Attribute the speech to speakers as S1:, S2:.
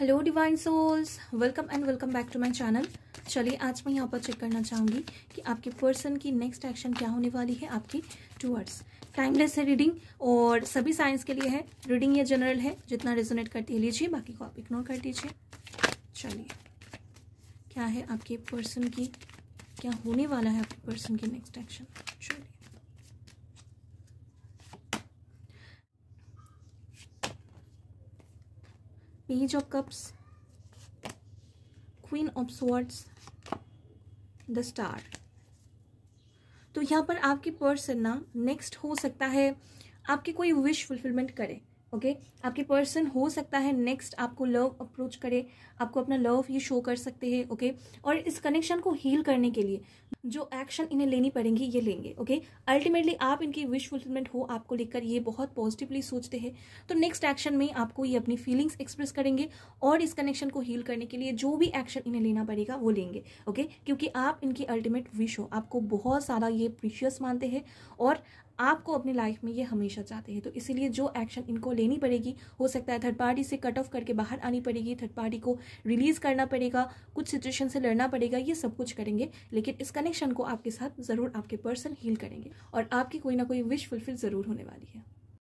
S1: Hello divine souls welcome and welcome back to my channel चलिए आज मैं यहाँ पर चेक करना चाहूँगी कि आपके पर्सन की नेक्स्ट एक्शन क्या होने वाली है आपकी टूअर्ड्स टाइमलेस है रीडिंग और सभी साइंस के लिए है रीडिंग ये जनरल है जितना रेजोनेट करती है लीजिए बाकी को आप इग्नोर कर दीजिए चलिए क्या है आपके पर्सन की क्या होने वाला है आपके पर्सन की नेक्स्ट एक्शन चलिए page of cups queen of swords the star तो यहाँ पर आपकी पर्सन ना नेक्स्ट हो सकता है आपकी कोई विश फुलफिलमेंट करें ओके okay? आपकी पर्सन हो सकता है नेक्स्ट आपको लव अप्रोच करे आपको अपना लव ये शो कर सकते हैं ओके okay? और इस कनेक्शन को हील करने के लिए जो एक्शन इन्हें लेनी पड़ेंगी ये लेंगे ओके अल्टीमेटली आप इनकी विश फुलफिलमेंट हो आपको लेकर ये बहुत पॉजिटिवली सोचते हैं तो नेक्स्ट एक्शन में आपको ये अपनी फीलिंग्स एक्सप्रेस करेंगे और इस कनेक्शन को हील करने के लिए जो भी एक्शन इन्हें लेना पड़ेगा वो लेंगे ओके okay? क्योंकि आप इनकी अल्टीमेट विश हो आपको बहुत ज़्यादा ये प्रीशियस मानते हैं और आपको अपनी लाइफ में ये हमेशा चाहते हैं तो इसीलिए जो एक्शन इनको लेनी पड़ेगी हो सकता है थर्ड पार्टी से कट ऑफ करके बाहर आनी पड़ेगी थर्ड पार्टी को रिलीज़ करना पड़ेगा कुछ सिचुएशन से लड़ना पड़ेगा ये सब कुछ करेंगे लेकिन इस कनेक्शन को आपके साथ ज़रूर आपके पर्सन हील करेंगे और आपकी कोई ना कोई विश फुलफिल ज़रूर होने वाली है